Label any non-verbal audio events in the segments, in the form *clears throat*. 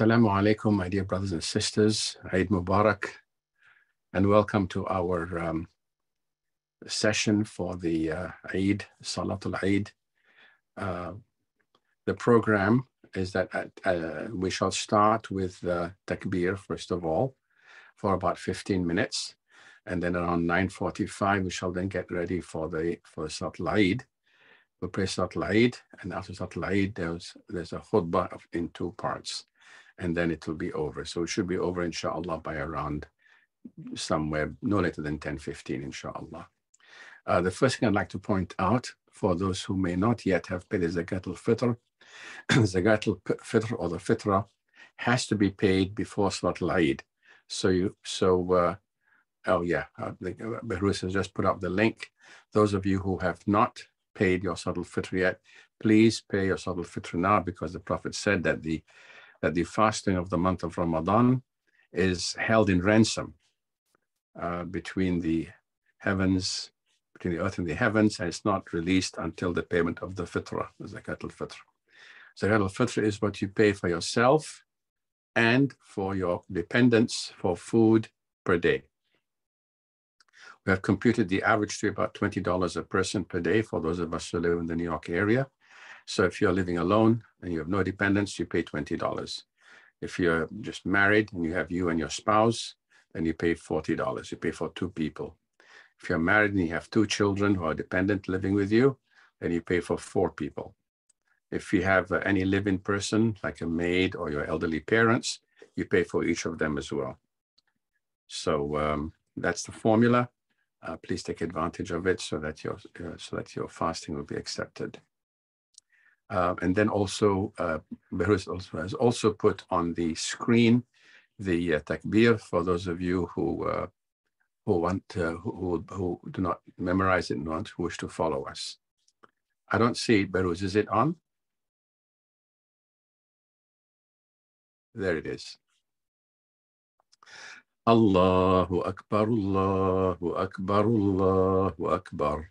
Assalamu alaikum, my dear brothers and sisters. Eid Mubarak, and welcome to our um, session for the uh, Eid, Salatul Eid. Uh, the program is that uh, uh we shall start with uh, takbir, first of all, for about 15 minutes. And then around 9.45, we shall then get ready for the for Salatul Eid. We pray Salatul Eid, and after Salatul Eid, there's, there's a khutbah in two parts and then it will be over. So it should be over, inshallah, by around somewhere no later than 10 15, inshallah. Uh, the first thing I'd like to point out for those who may not yet have paid the zakat al fitr. *clears throat* zakat al fitr or the fitra has to be paid before Salat al Eid. So you, so, uh, oh yeah, uh, uh Behrus has just put up the link. Those of you who have not paid your Salat al fitr yet, please pay your Salat al fitr now because the Prophet said that the that the fasting of the month of Ramadan is held in ransom uh, between the heavens, between the earth and the heavens, and it's not released until the payment of the fitrah, the zakat al-fitr. Zakat al-fitr is what you pay for yourself and for your dependents for food per day. We have computed the average to about $20 a person per day for those of us who live in the New York area. So if you're living alone and you have no dependents, you pay $20. If you're just married and you have you and your spouse, then you pay $40. You pay for two people. If you're married and you have two children who are dependent living with you, then you pay for four people. If you have uh, any living person, like a maid or your elderly parents, you pay for each of them as well. So um, that's the formula. Uh, please take advantage of it so that your uh, so that your fasting will be accepted. Uh, and then also, uh, also has also put on the screen the uh, takbir for those of you who uh, who want uh, who who do not memorize it and want who wish to follow us. I don't see it, Is it on? There it is. Allahu Akbar, Allahu Akbar, Allahu Akbar.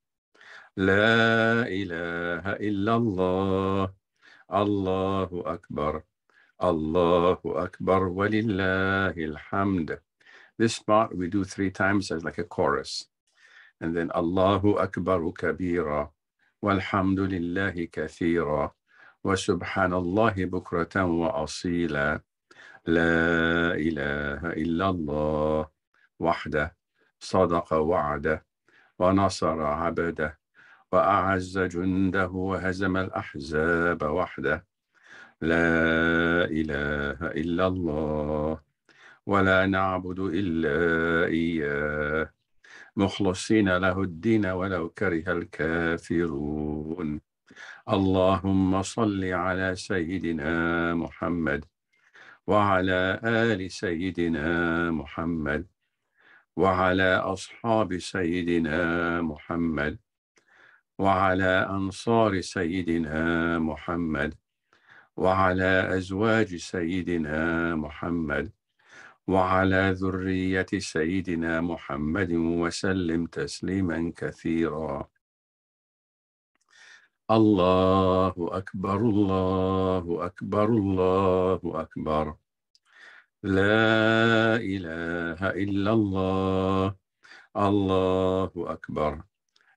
لا إله إلا الله الله أكبر الله أكبر ولله الحمد This part we do three times as like a chorus and then الله أكبر كبيرا والحمد لله كثيرا وسبحان الله بكرة وأصيلا لا إله إلا الله وحده صدق وعده ونصر عبده وأعز جنده وهزم الأحزاب وحده لا إله إلا الله ولا نعبد إلا إياه مخلصين له الدين ولو كره الكافرون اللهم صل على سيدنا محمد وعلى آل سيدنا محمد وعلى أصحاب سيدنا محمد وعلى أنصار سيدنا محمد وعلى أزواج سيدنا محمد وعلى ذرية سيدنا محمد وسلم تسليما كثيرا الله أكبر الله أكبر الله أكبر لا إله إلا الله الله أكبر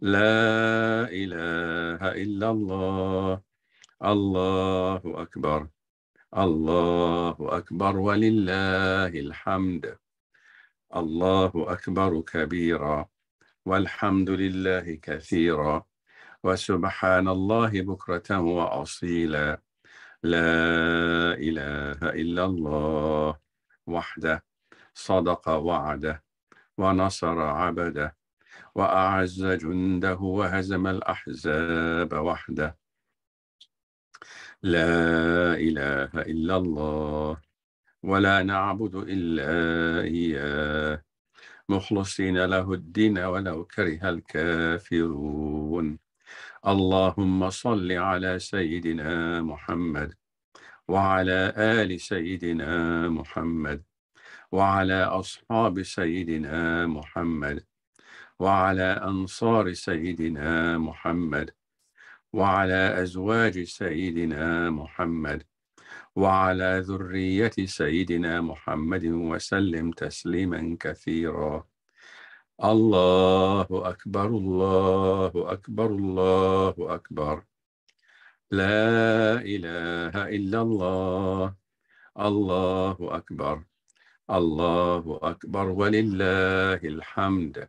لا إله إلا الله الله أكبر الله أكبر ولله الحمد الله أكبر كبيرا والحمد لله كثيرا وسبحان الله بكرة وأصيلا لا إله إلا الله وحده صدق وعده ونصر عبده وأعز جنده وهزم الأحزاب وحده لا إله إلا الله ولا نعبد إلا إياه مخلصين له الدين ولو كره الكافرون اللهم صل على سيدنا محمد وعلى آل سيدنا محمد وعلى أصحاب سيدنا محمد وعلى أنصار سيدنا محمد وعلى أزواج سيدنا محمد وعلى ذرية سيدنا محمد وسلم تسليما كثيرا الله أكبر الله أكبر الله أكبر لا إله إلا الله الله أكبر الله أكبر ولله الحمد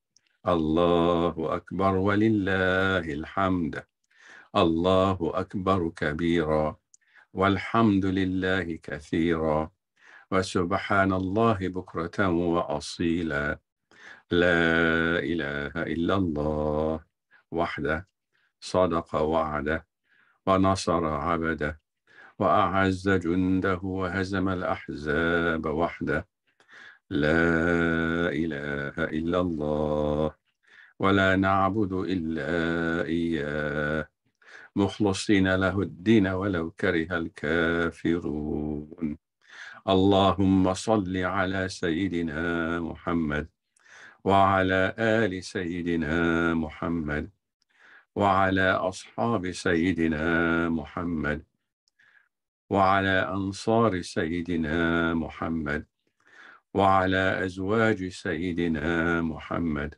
الله أكبر ولله الحمد الله أكبر كبيرا والحمد لله كثيرا وسبحان الله بكرة وأصيلا لا إله إلا الله وحده صدق وعده ونصر عبده وأعز جنده وهزم الأحزاب وحده لا إله إلا الله ولا نعبد إلا إياه مخلصين له الدين ولو كره الكافرون اللهم صل على سيدنا محمد وعلى آل سيدنا محمد وعلى أصحاب سيدنا محمد وعلى أنصار سيدنا محمد وعلى أزواج سيدنا محمد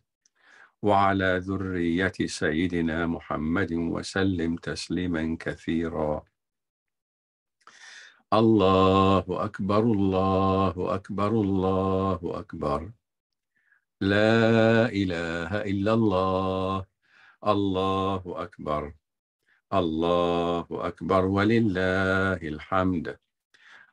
وعلى ذرية سيدنا محمد وسلم تسليما كثيرا الله أكبر الله أكبر الله أكبر لا إله إلا الله الله أكبر الله أكبر ولله الحمد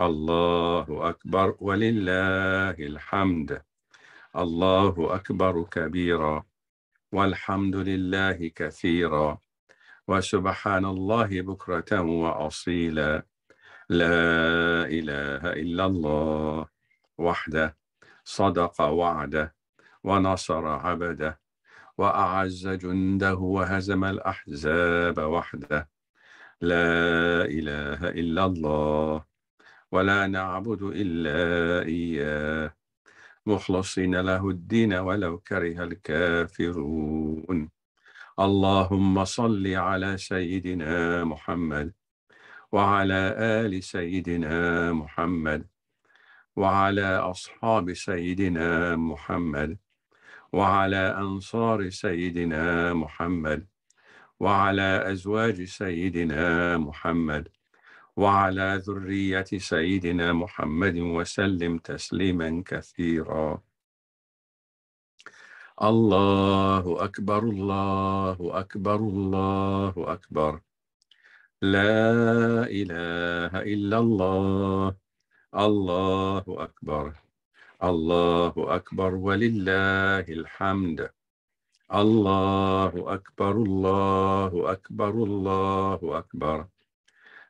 الله أكبر ولله الحمد الله أكبر كبيرا والحمد لله كثيرا وسبحان الله بكرة وأصيلا لا إله إلا الله وحده صدق وعده ونصر عبده وأعز جنده وهزم الأحزاب وحده لا إله إلا الله ولا نعبد إلا إياه مخلصين له الدين ولو كره الكافرون اللهم صل على سيدنا محمد وعلى آل سيدنا محمد وعلى أصحاب سيدنا محمد وعلى أنصار سيدنا محمد وعلى أزواج سيدنا محمد وعلى ذرية سيدنا محمد وسلم تسليما كثيرا الله أكبر الله أكبر الله أكبر لا إله إلا الله الله أكبر الله أكبر ولله الحمد الله أكبر الله أكبر الله أكبر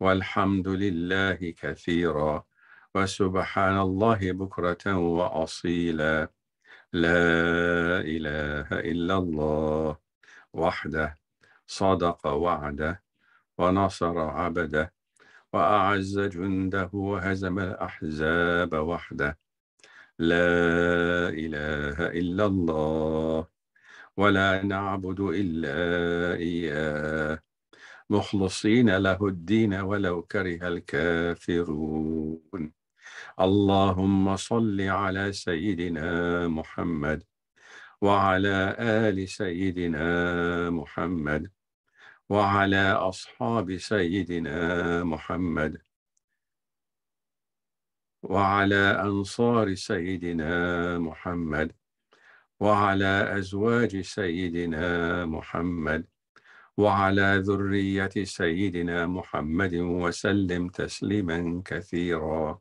والحمد لله كثيرا وسبحان الله بكرة وأصيلا لا إله إلا الله وحده صدق وعده ونصر عبده وأعز جنده وهزم الأحزاب وحده لا إله إلا الله ولا نعبد إلا إياه مخلصين له الدين ولو كره الكافرون اللهم صل على سيدنا محمد وعلى آل سيدنا محمد وعلى أصحاب سيدنا محمد وعلى أنصار سيدنا محمد وعلى أزواج سيدنا محمد وعلى ذرية سيدنا محمد وسلم تسليما كثيرا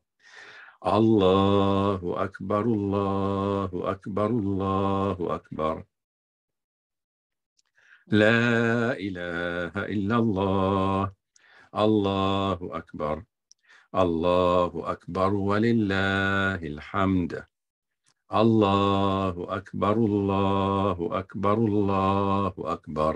الله أكبر الله أكبر الله أكبر لا إله إلا الله الله أكبر الله أكبر ولله الحمد الله أكبر الله أكبر الله أكبر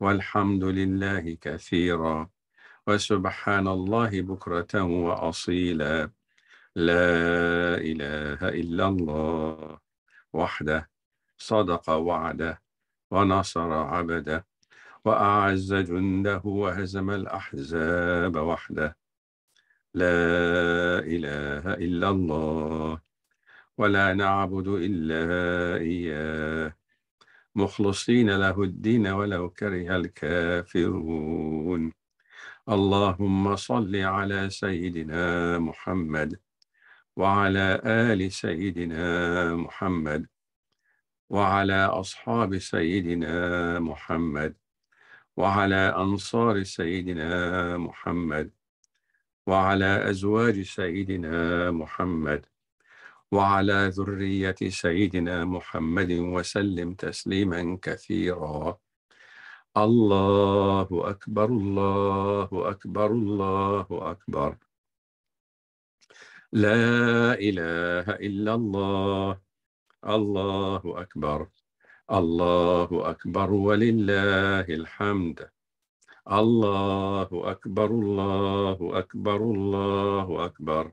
والحمد لله كثيرا وسبحان الله بكرة وأصيلا لا إله إلا الله وحده صدق وعده ونصر عبده وأعز جنده وهزم الأحزاب وحده لا إله إلا الله ولا نعبد إلا إياه مخلصين له الدين ولو كره الكافرون اللهم صل على سيدنا محمد وعلى آل سيدنا محمد وعلى أصحاب سيدنا محمد وعلى أنصار سيدنا محمد وعلى أزواج سيدنا محمد وعلى ذرية سيدنا محمد وسلم تسليما كثيرا الله أكبر الله أكبر الله أكبر لا إله إلا الله الله أكبر الله أكبر ولله الحمد الله أكبر الله أكبر الله أكبر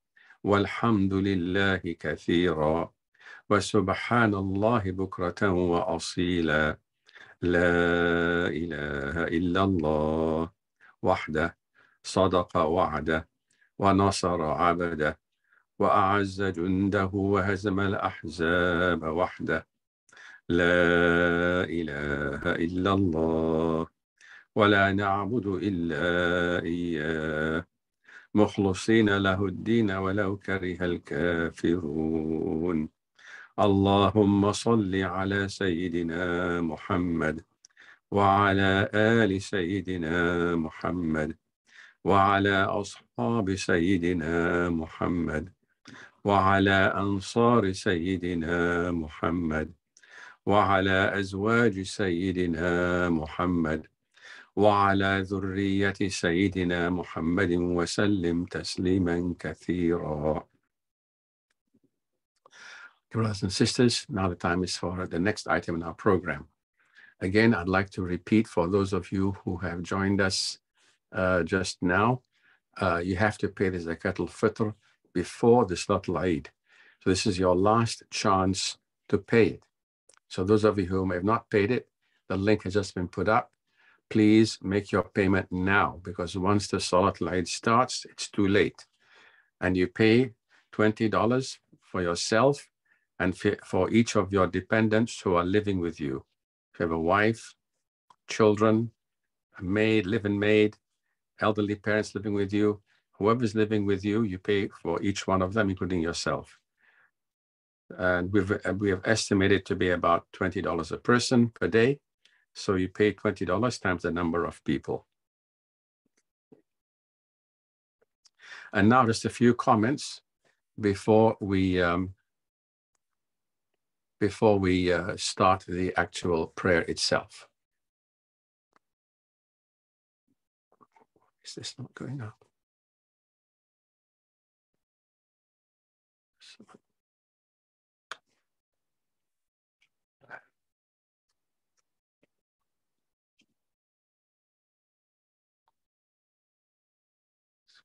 والحمد لله كثيرا وسبحان الله بكرة وأصيلا لا إله إلا الله وحده صدق وعده ونصر عبده وأعز جنده وهزم الأحزاب وحده لا إله إلا الله ولا نعبد إلا إياه مخلصين له الدين ولو كره الكافرون اللهم صل على سيدنا محمد وعلى آل سيدنا محمد وعلى أصحاب سيدنا محمد وعلى أنصار سيدنا محمد وعلى أزواج سيدنا محمد وعلى سيدنا محمد وسلم تسليما كثيرا. Brothers and sisters, now the time is for the next item in our program. Again, I'd like to repeat for those of you who have joined us uh, just now, uh, you have to pay the Zakat al-Fitr before the Salat al-Eid. So this is your last chance to pay it. So those of you who may have not paid it, the link has just been put up please make your payment now because once the solid line starts, it's too late. And you pay $20 for yourself and for each of your dependents who are living with you. If you have a wife, children, a maid, living maid, elderly parents living with you, whoever's living with you, you pay for each one of them, including yourself. And we've, we have estimated to be about $20 a person per day so you pay $20 times the number of people. And now just a few comments before we um, before we uh, start the actual prayer itself. Is this not going up?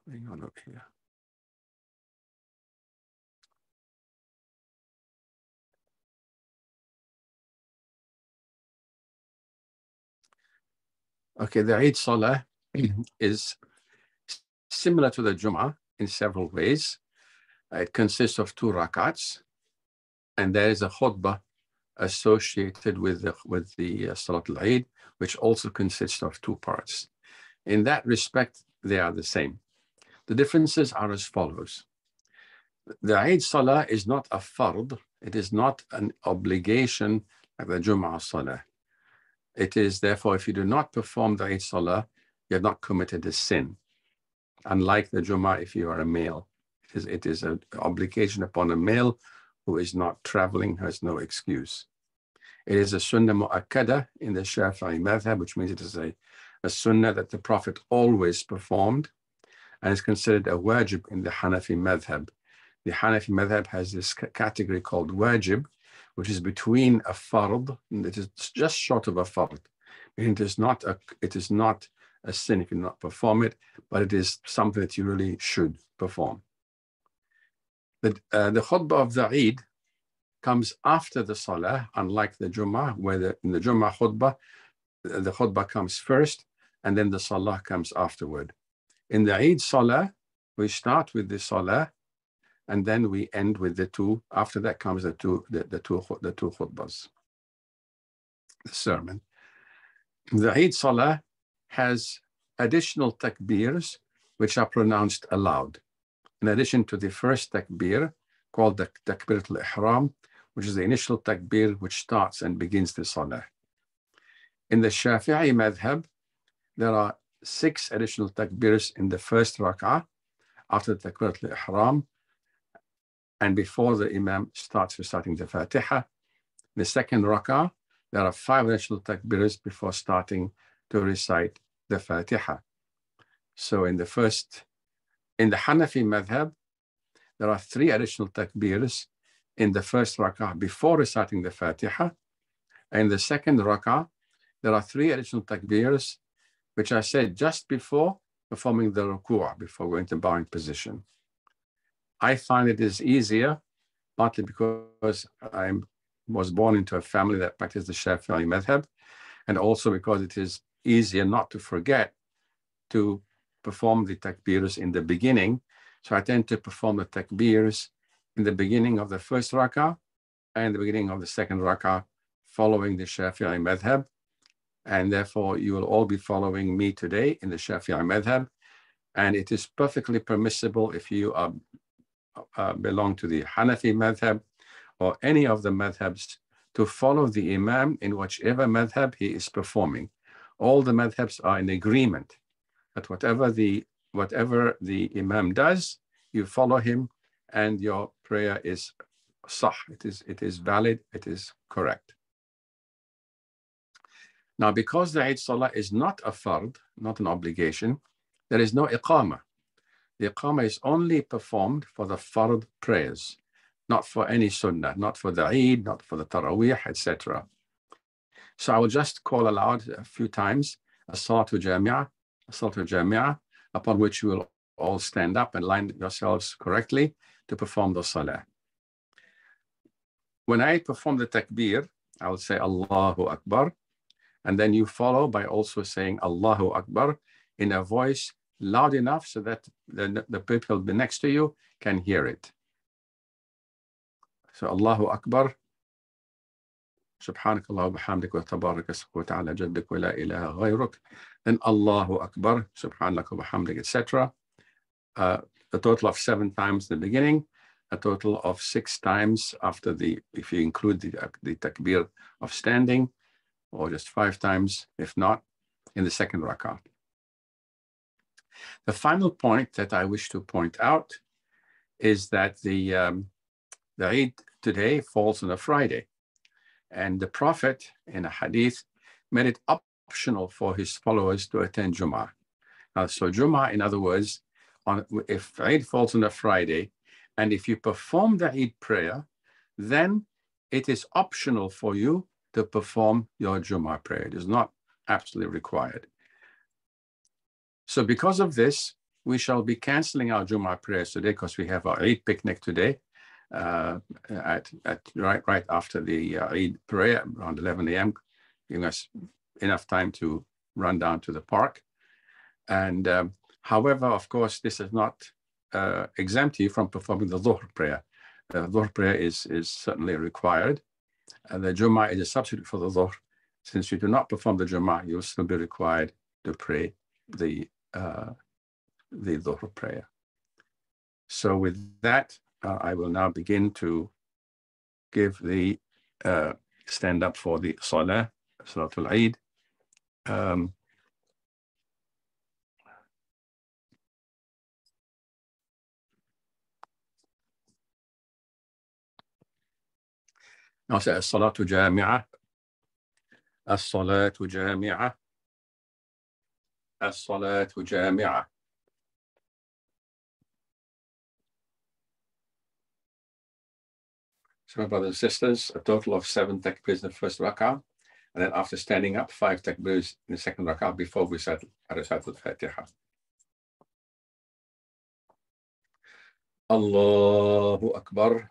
Hang on up here. Okay, the Eid Salah *clears throat* is similar to the Jum'ah in several ways. Uh, it consists of two rakats, and there is a khutbah associated with the, with the uh, Salat al-Eid, which also consists of two parts. In that respect, they are the same. The differences are as follows. The Eid Salah is not a fard, it is not an obligation like the Jum'ah Salah. It is therefore, if you do not perform the Eid Salah, you have not committed a sin. Unlike the Jum'ah, if you are a male, it is, it is an obligation upon a male who is not traveling, has no excuse. It is a sunnah mu'akkada in the Shafi'i madhab, which means it is a, a sunnah that the Prophet always performed and is considered a wajib in the Hanafi madhab. The Hanafi madhab has this category called wajib, which is between a fard, and it is just short of a fard. It is not a, it is not a sin if you not perform it, but it is something that you really should perform. The, uh, the khutbah of the Eid comes after the Salah, unlike the Jummah, where the, in the Jummah khutbah, the khutbah comes first, and then the Salah comes afterward. In the Eid Salah, we start with the Salah and then we end with the two. After that comes the two, the, the two, the two khutbahs, the sermon. The Eid Salah has additional takbirs which are pronounced aloud. In addition to the first takbir, called the takbir al-ihram, which is the initial takbir which starts and begins the salah. In the Shafi'i madhab, there are six additional takbirs in the first rak'ah after the takbirat ihram and before the imam starts reciting the Fatiha. In the second rak'ah, there are five additional takbirs before starting to recite the Fatiha. So in the first, in the Hanafi madhab, there are three additional takbirs in the first rak'ah before reciting the Fatiha. In the second rak'ah, there are three additional takbirs which I said just before performing the rukua, before going to bowing position. I find it is easier, partly because I was born into a family that practiced the Shafi'i madhab, and also because it is easier not to forget to perform the takbirs in the beginning. So I tend to perform the takbirs in the beginning of the first rakah and the beginning of the second rakah following the Shafi'i madhab and therefore, you will all be following me today in the Shafi'i madhab. And it is perfectly permissible if you are, uh, belong to the Hanafi madhab or any of the madhabs to follow the imam in whichever madhab he is performing. All the madhabs are in agreement that whatever the, whatever the imam does, you follow him and your prayer is sah, it is, it is valid, it is correct. Now, because the Eid Salah is not a fard, not an obligation, there is no iqamah. The iqamah is only performed for the fard prayers, not for any sunnah, not for the Eid, not for the Taraweeh, etc. So I will just call aloud a few times, As-Salatu Jami'ah, As-Salatu Jami'ah, upon which you will all stand up and line yourselves correctly to perform the Salah. When I perform the takbir, I will say Allahu Akbar, and then you follow by also saying Allahu Akbar in a voice loud enough so that the, the people next to you can hear it. So Allahu Akbar. سبحانك wa وبحمدك wa اسمك jaddik wa la ilaha غيرك. Then Allahu Akbar, سبحانك وبحمدك, etc. Uh, a total of seven times in the beginning, a total of six times after the, if you include the, uh, the takbir of standing, or just five times, if not, in the second rak'ah. The final point that I wish to point out is that the, um, the Eid today falls on a Friday. And the Prophet in a hadith made it optional for his followers to attend Jummah. Now, so Jummah, in other words, on, if Eid falls on a Friday, and if you perform the Eid prayer, then it is optional for you to perform your Juma prayer. It is not absolutely required. So because of this, we shall be canceling our Juma prayers today because we have our Eid picnic today uh, at, at right, right after the uh, Eid prayer around 11 a.m., giving us enough time to run down to the park. And um, however, of course, this is not uh, exempt you from performing the Dhuhr prayer. The uh, Dhuhr prayer is, is certainly required. And the Jum'ah is a substitute for the Dhuhr. Since you do not perform the Jum'ah, you will still be required to pray the, uh, the Dhuhr prayer. So with that, uh, I will now begin to give the uh, stand up for the Salah, Salatul Eid. Um, الصلاة جامعة الصلاة جامعة الصلاة جامعة So my brothers and sisters, a total of seven takbirs in the first rak'ah, and then after standing up, five takbirs in the second rak'ah before we recite al-Fatiha. Allahu Akbar.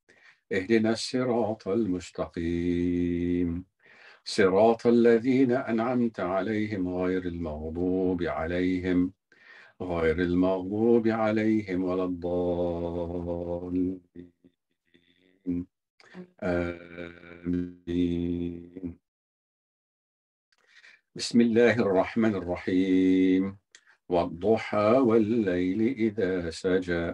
اهدنا الصراط المستقيم صراط الذين أنعمت عليهم غير المغضوب عليهم غير المغضوب عليهم ولا الضالين آمين بسم الله الرحمن الرحيم والضحى والليل إذا سجى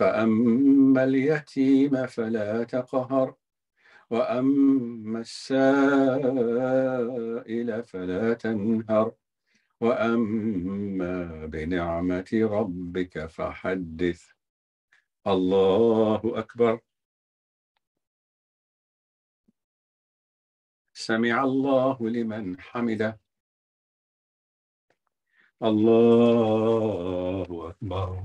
فأما اليتيم فلا تقهر وأما السائل فلا تنهر وأما بنعمة ربك فحدث الله أكبر سمع الله لمن حمده الله أكبر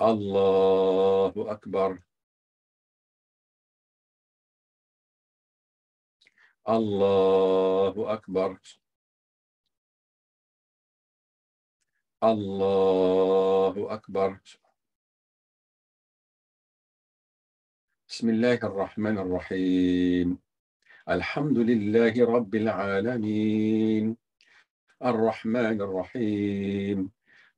الله أكبر الله أكبر الله أكبر بسم الله الرحمن الرحيم الحمد لله رب العالمين الرحمن الرحيم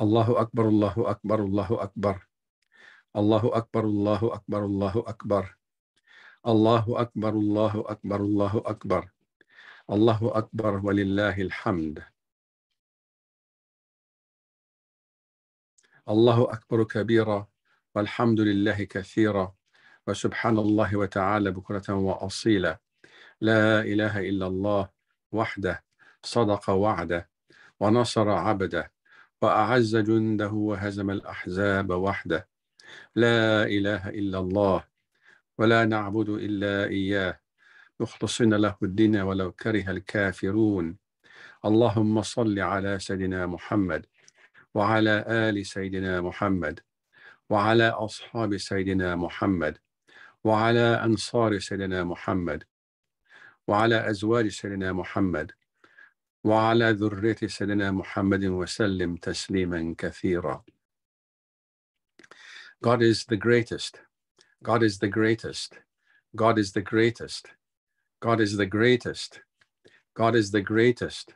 الله أكبر الله أكبر الله أكبر الله أكبر الله أكبر الله أكبر الله أكبر الله أكبر الله أكبر الله أكبر ولله الحمد الله أكبر كبيرا والحمد لله كثيرا وسبحان الله وتعالى بكرة وأصيلا لا إله إلا الله وحده صدق وعده ونصر عبده وأعز جنده وهزم الأحزاب وحده لا إله إلا الله ولا نعبد إلا إياه مخلصين له الدين ولو كره الكافرون اللهم صل على سيدنا محمد وعلى آل سيدنا محمد وعلى أصحاب سيدنا محمد وعلى أنصار سيدنا محمد وعلى أزواج سيدنا محمد وعلى ذرية سيدنا محمد وسلم تسليما كثيرا. God is the greatest. God is the greatest. God is the greatest. God is the greatest. God is the greatest.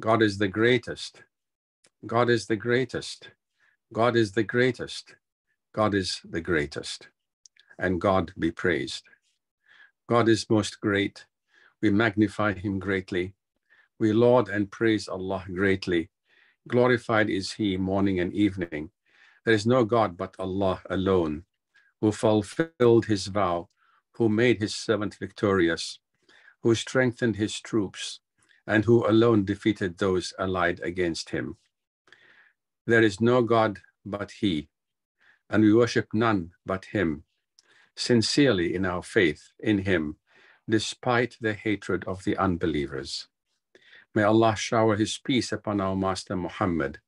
God is the greatest. God is the greatest. God is the greatest. God is the greatest. And God be praised. God is most great. We magnify him greatly. We laud and praise Allah greatly. Glorified is He morning and evening. There is no God but Allah alone, who fulfilled His vow, who made His servant victorious, who strengthened His troops, and who alone defeated those allied against Him. There is no God but He, and we worship none but Him, sincerely in our faith in Him, despite the hatred of the unbelievers. May Allah shower His peace upon our Master Muhammad,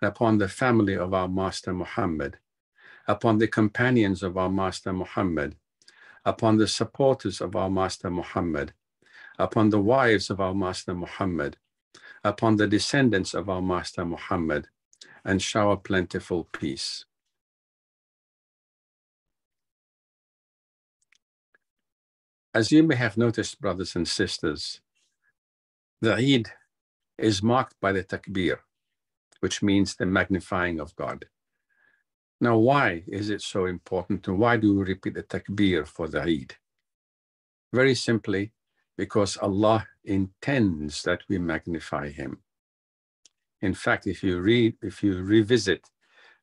and upon the family of our Master Muhammad, upon the companions of our Master Muhammad, upon the supporters of our Master Muhammad, upon the wives of our Master Muhammad, upon the descendants of our Master Muhammad, and shower plentiful peace. As you may have noticed, brothers and sisters, the Eid is marked by the takbir, which means the magnifying of God. Now, why is it so important and why do we repeat the takbir for the Eid? Very simply, because Allah intends that we magnify Him. In fact, if you read, if you revisit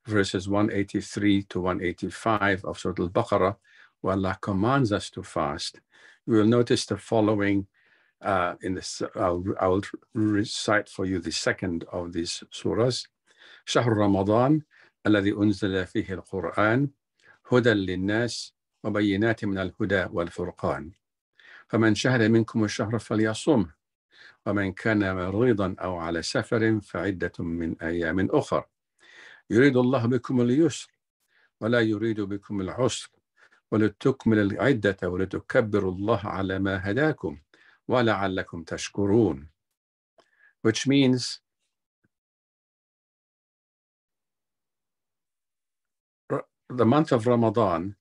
verses 183 to 185 of Surah Al Baqarah, where Allah commands us to fast, you will notice the following uh, in this, I'll, I'll, recite for you the second of these surahs. شهر رمضان الذي أنزل فيه القرآن هدى للناس وبينات من الهدى والفرقان فمن شهد منكم الشهر فليصم ومن كان مريضا أو على سفر فعدة من أيام أخر يريد الله بكم اليسر ولا يريد بكم العسر ولتكمل العدة ولتكبروا الله على ما هداكم وَلَعَلَّكُمْ تَشْكُرُونَ Which means, the month of Ramadan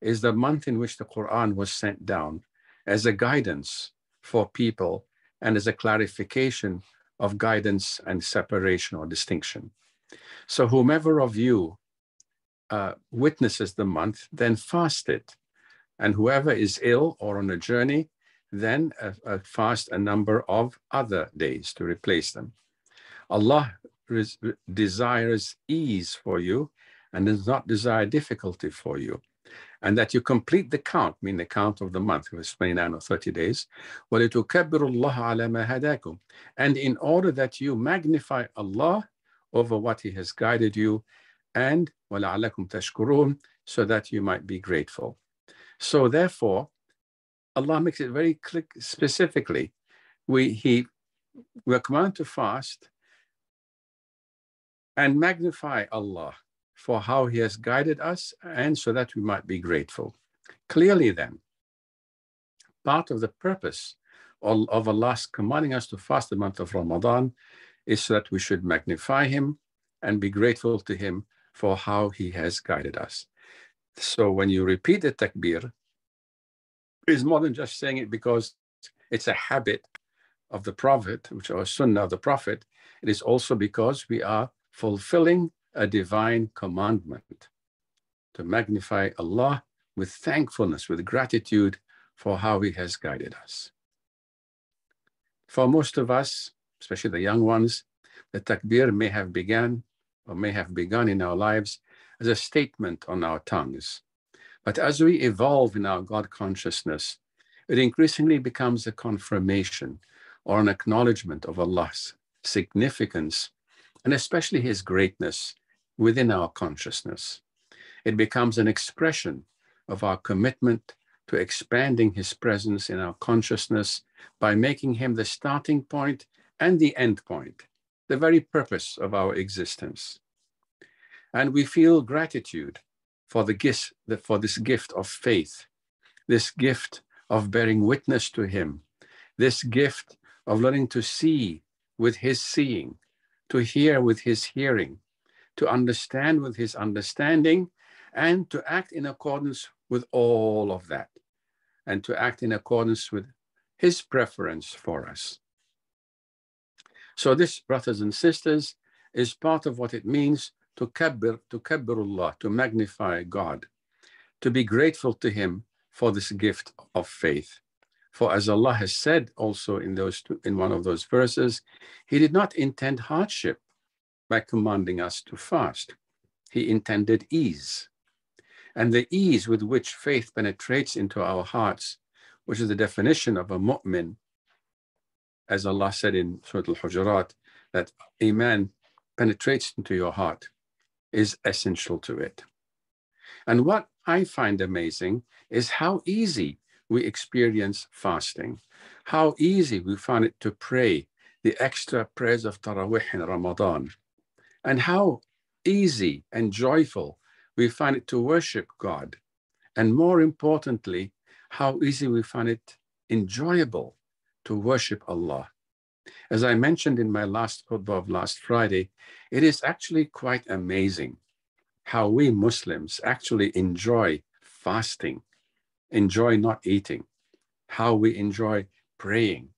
is the month in which the Quran was sent down as a guidance for people and as a clarification of guidance and separation or distinction. So, whomever of you uh, witnesses the month, then fast it. And whoever is ill or on a journey, then fast a number of other days to replace them. Allah desires ease for you and does not desire difficulty for you. And that you complete the count, mean the count of the month, which is 29 or 30 days. And in order that you magnify Allah over what He has guided you, and so that you might be grateful. So, therefore, Allah makes it very clear specifically. We, he, we're commanded to fast and magnify Allah for how he has guided us and so that we might be grateful. Clearly then, part of the purpose of, of Allah's commanding us to fast the month of Ramadan is so that we should magnify him and be grateful to him for how he has guided us. So when you repeat the takbir, is more than just saying it because it's a habit of the Prophet, which or sunnah of the Prophet. It is also because we are fulfilling a divine commandment to magnify Allah with thankfulness, with gratitude for how He has guided us. For most of us, especially the young ones, the takbir may have begun or may have begun in our lives as a statement on our tongues, but as we evolve in our God consciousness, it increasingly becomes a confirmation or an acknowledgement of Allah's significance and especially His greatness within our consciousness. It becomes an expression of our commitment to expanding His presence in our consciousness by making Him the starting point and the end point, the very purpose of our existence. And we feel gratitude for the gift for this gift of faith this gift of bearing witness to him this gift of learning to see with his seeing to hear with his hearing to understand with his understanding and to act in accordance with all of that and to act in accordance with his preference for us so this brothers and sisters is part of what it means to kabbir, to to magnify God, to be grateful to Him for this gift of faith. For as Allah has said also in those two, in one of those verses, He did not intend hardship by commanding us to fast. He intended ease. And the ease with which faith penetrates into our hearts, which is the definition of a mu'min, as Allah said in Surah Al-Hujurat, that Iman penetrates into your heart is essential to it. And what I find amazing is how easy we experience fasting, how easy we find it to pray the extra prayers of Tarawih in Ramadan, and how easy and joyful we find it to worship God, and more importantly, how easy we find it enjoyable to worship Allah as I mentioned in my last khutbah of last Friday, it is actually quite amazing how we Muslims actually enjoy fasting, enjoy not eating, how we enjoy praying,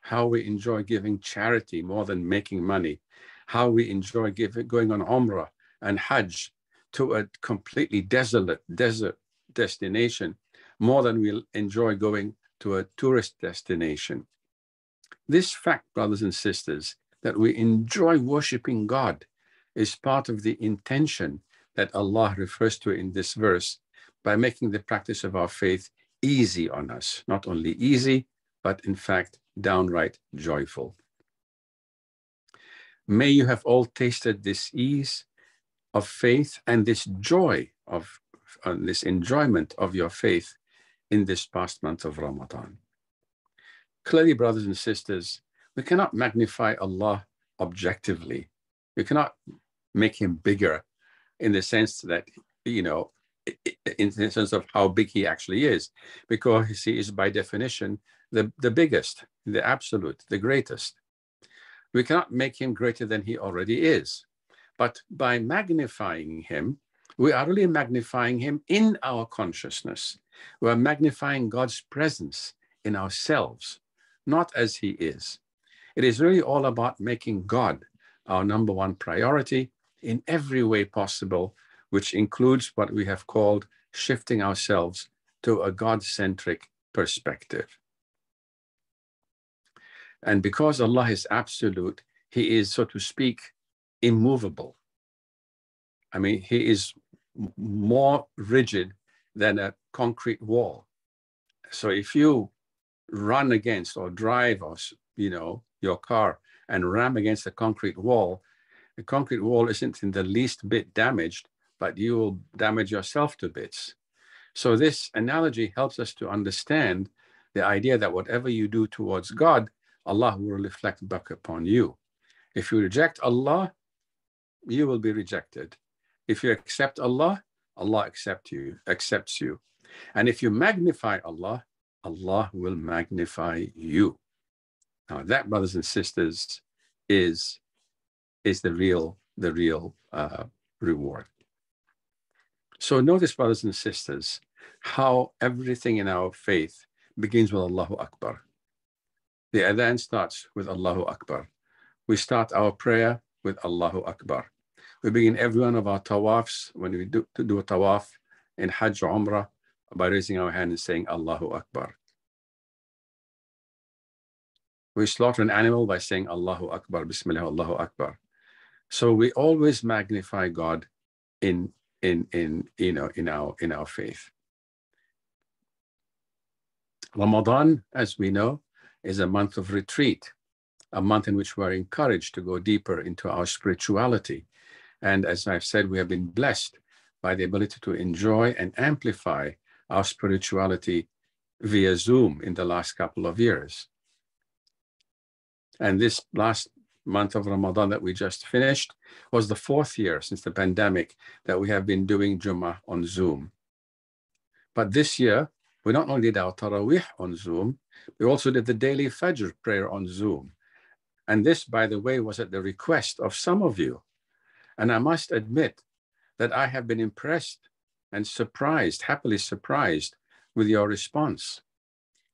how we enjoy giving charity more than making money, how we enjoy giving, going on Umrah and Hajj to a completely desolate desert destination more than we enjoy going to a tourist destination. This fact, brothers and sisters, that we enjoy worshiping God is part of the intention that Allah refers to in this verse by making the practice of our faith easy on us, not only easy, but in fact, downright joyful. May you have all tasted this ease of faith and this joy of uh, this enjoyment of your faith in this past month of Ramadan. Clearly, brothers and sisters, we cannot magnify Allah objectively. We cannot make him bigger in the sense that, you know, in the sense of how big he actually is, because he is by definition the, the biggest, the absolute, the greatest. We cannot make him greater than he already is. But by magnifying him, we are really magnifying him in our consciousness. We are magnifying God's presence in ourselves not as he is. It is really all about making God our number one priority in every way possible, which includes what we have called shifting ourselves to a God centric perspective. And because Allah is absolute, He is, so to speak, immovable. I mean, He is more rigid than a concrete wall. So if you run against or drive or you know your car and ram against a concrete wall the concrete wall isn't in the least bit damaged but you will damage yourself to bits so this analogy helps us to understand the idea that whatever you do towards god allah will reflect back upon you if you reject allah you will be rejected if you accept allah allah accept you accepts you and if you magnify allah Allah will magnify you. Now that, brothers and sisters, is is the real the real uh, reward. So notice, brothers and sisters, how everything in our faith begins with Allahu Akbar. The adhan starts with Allahu Akbar. We start our prayer with Allahu Akbar. We begin every one of our tawafs when we do, do a tawaf in Hajj Umrah by raising our hand and saying Allahu Akbar. We slaughter an animal by saying Allahu Akbar, Bismillah, Allahu Akbar. So we always magnify God in in in you know in our in our faith. Ramadan, as we know, is a month of retreat, a month in which we are encouraged to go deeper into our spirituality. And as I've said, we have been blessed by the ability to enjoy and amplify our spirituality via Zoom in the last couple of years. And this last month of Ramadan that we just finished was the fourth year since the pandemic that we have been doing Jummah on Zoom. But this year, we not only did our Taraweeh on Zoom, we also did the daily Fajr prayer on Zoom. And this, by the way, was at the request of some of you. And I must admit that I have been impressed and surprised, happily surprised with your response.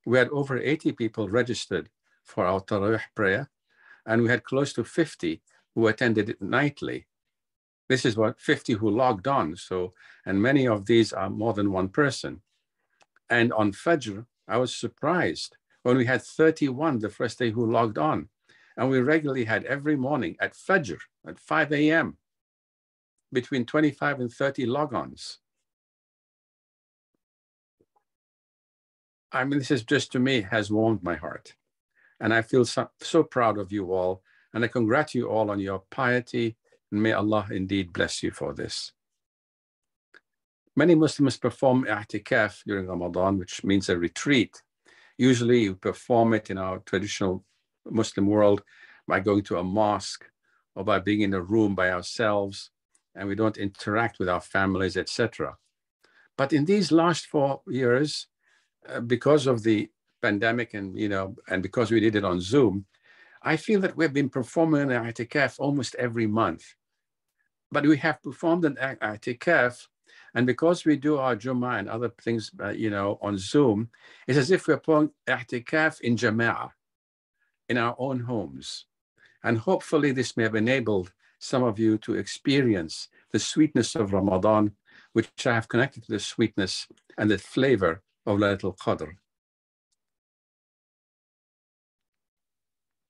We had over 80 people registered for our Tarawih prayer, and we had close to 50 who attended it nightly. This is what 50 who logged on. So, and many of these are more than one person. And on Fajr, I was surprised when we had 31 the first day who logged on. And we regularly had every morning at Fajr at 5 a.m. between 25 and 30 log ons. I mean, this is just to me has warmed my heart. And I feel so, so proud of you all. And I congratulate you all on your piety. And may Allah indeed bless you for this. Many Muslims perform i'tikaf during Ramadan, which means a retreat. Usually you perform it in our traditional Muslim world by going to a mosque or by being in a room by ourselves and we don't interact with our families, etc. But in these last four years, uh, because of the pandemic and you know and because we did it on zoom i feel that we've been performing an itikaf almost every month but we have performed an itikaf and because we do our juma and other things, uh, you know, on Zoom, it's as if we're playing i'tikaf in Jama'ah, in our own homes. And hopefully this may have enabled some of you to experience the sweetness of Ramadan, which I have connected to the sweetness and the flavor of Laylatul Qadr.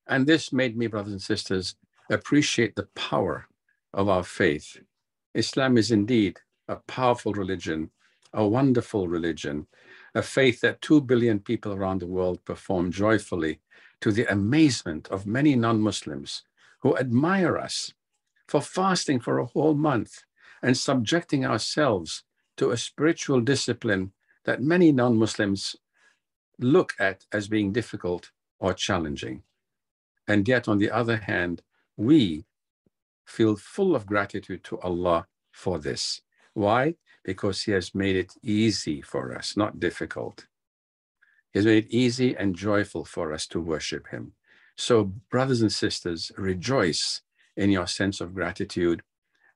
And this made me, brothers and sisters, appreciate the power of our faith. Islam is indeed a powerful religion, a wonderful religion, a faith that 2 billion people around the world perform joyfully to the amazement of many non Muslims who admire us for fasting for a whole month and subjecting ourselves to a spiritual discipline that many non Muslims look at as being difficult or challenging. And yet, on the other hand, we feel full of gratitude to Allah for this. Why? Because He has made it easy for us, not difficult. He has made it easy and joyful for us to worship Him. So, brothers and sisters, rejoice in your sense of gratitude,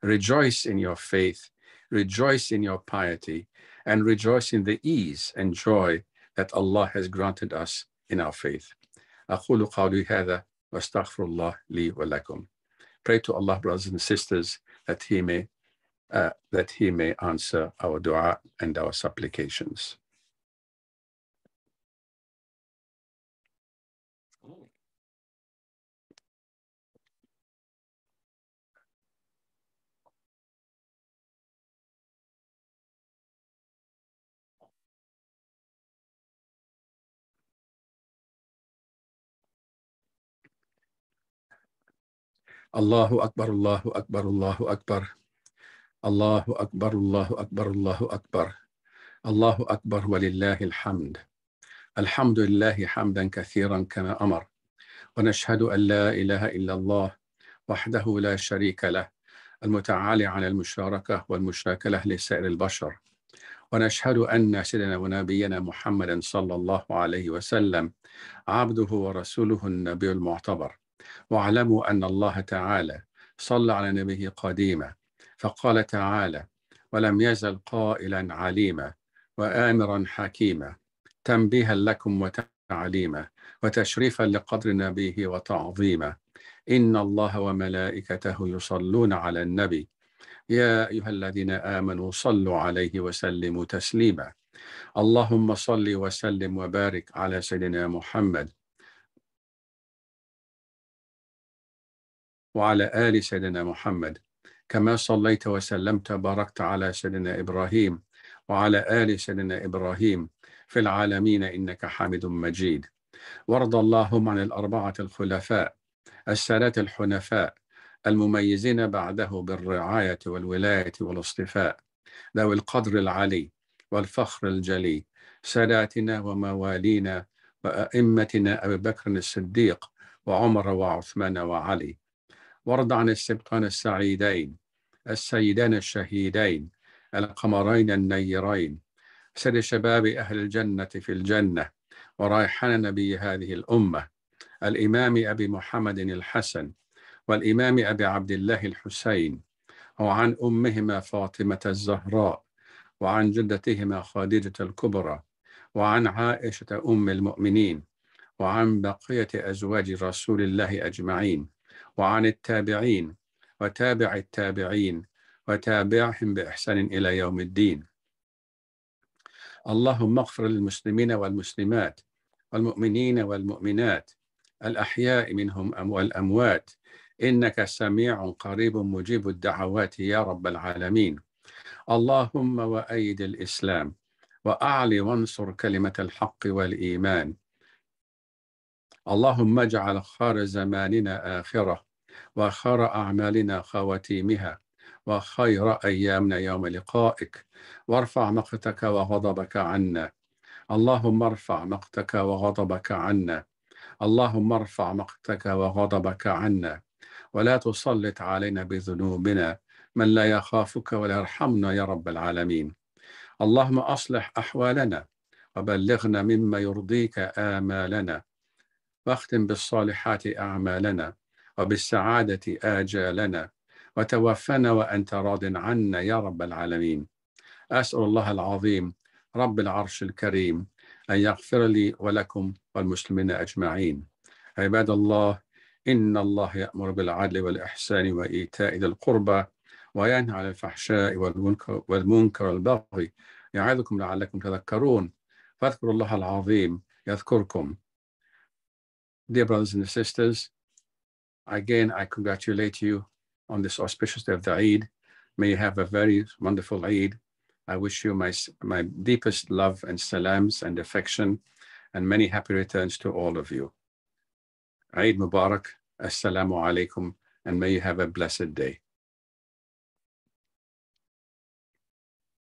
rejoice in your faith, Rejoice in your piety and rejoice in the ease and joy that Allah has granted us in our faith. واستغفر الله لي ولكم. Pray to Allah, brothers and sisters, that He may uh, that He may answer our du'a and our supplications. الله أكبر الله أكبر الله أكبر الله أكبر الله أكبر الله أكبر الله أكبر ولله الحمد الحمد لله حمدا كثيرا كما أمر ونشهد أن لا إله إلا الله وحده لا شريك له المتعالي عن المشاركة والمشاركة له لسائر البشر ونشهد أن سيدنا ونبينا محمدا صلى الله عليه وسلم عبده ورسوله النبي المعتبر واعلموا أن الله تعالى صلى على نبيه قديما فقال تعالى ولم يزل قائلا عليما وآمرا حكيما تنبيها لكم وتعليما وتشريفا لقدر نبيه وتعظيما إن الله وملائكته يصلون على النبي يا أيها الذين آمنوا صلوا عليه وسلموا تسليما اللهم صل وسلم وبارك على سيدنا محمد وعلى آل سيدنا محمد كما صليت وسلمت وباركت على سيدنا إبراهيم وعلى آل سيدنا إبراهيم في العالمين إنك حامد مجيد وارض اللهم عن الأربعة الخلفاء السادة الحنفاء المميزين بعده بالرعاية والولاية والاصطفاء ذوي القدر العلي والفخر الجلي ساداتنا وموالينا وأئمتنا أبي بكر الصديق وعمر وعثمان وعلي ورد عن السبطان السعيدين السيدان الشهيدين القمرين النيرين سر شباب أهل الجنة في الجنة ورائحان نبي هذه الأمة الإمام أبي محمد الحسن والإمام أبي عبد الله الحسين وعن أمهما فاطمة الزهراء وعن جدتهما خديجة الكبرى وعن عائشة أم المؤمنين وعن بقية أزواج رسول الله أجمعين وعن التابعين وتابع التابعين وتابعهم بإحسان إلى يوم الدين اللهم اغفر للمسلمين والمسلمات والمؤمنين والمؤمنات الأحياء منهم والأموات إنك سميع قريب مجيب الدعوات يا رب العالمين اللهم وأيد الإسلام وأعلي وانصر كلمة الحق والإيمان اللهم اجعل خير زماننا آخرة وخير أعمالنا خواتيمها وخير أيامنا يوم لقائك وارفع مقتك وغضبك عنا اللهم ارفع مقتك وغضبك عنا اللهم ارفع مقتك وغضبك عنا ولا تسلط علينا بذنوبنا من لا يخافك ولا يرحمنا يا رب العالمين اللهم أصلح أحوالنا وبلغنا مما يرضيك آمالنا واختم بالصالحات أعمالنا وبالسعادة آجالنا وتوفنا وأنت راض عنا يا رب العالمين أسأل الله العظيم رب العرش الكريم أن يغفر لي ولكم والمسلمين أجمعين عباد الله إن الله يأمر بالعدل والإحسان وإيتاء ذي القربى وينهى عن الفحشاء والمنكر, والمنكر والبغي يعظكم لعلكم تذكرون فاذكروا الله العظيم يذكركم Dear brothers and sisters, again, I congratulate you on this auspicious day of the Eid. May you have a very wonderful Eid. I wish you my, my deepest love and salams and affection and many happy returns to all of you. Eid Mubarak, Assalamu alaikum, and may you have a blessed day.